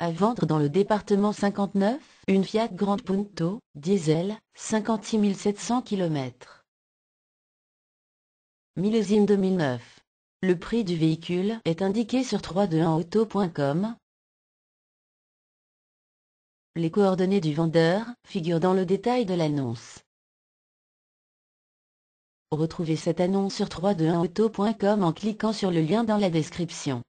À vendre dans le département 59, une Fiat Grand Punto, diesel, 56 700 km. Millésime 2009. Le prix du véhicule est indiqué sur 321auto.com. Les coordonnées du vendeur figurent dans le détail de l'annonce. Retrouvez cette annonce sur 321auto.com en cliquant sur le lien dans la description.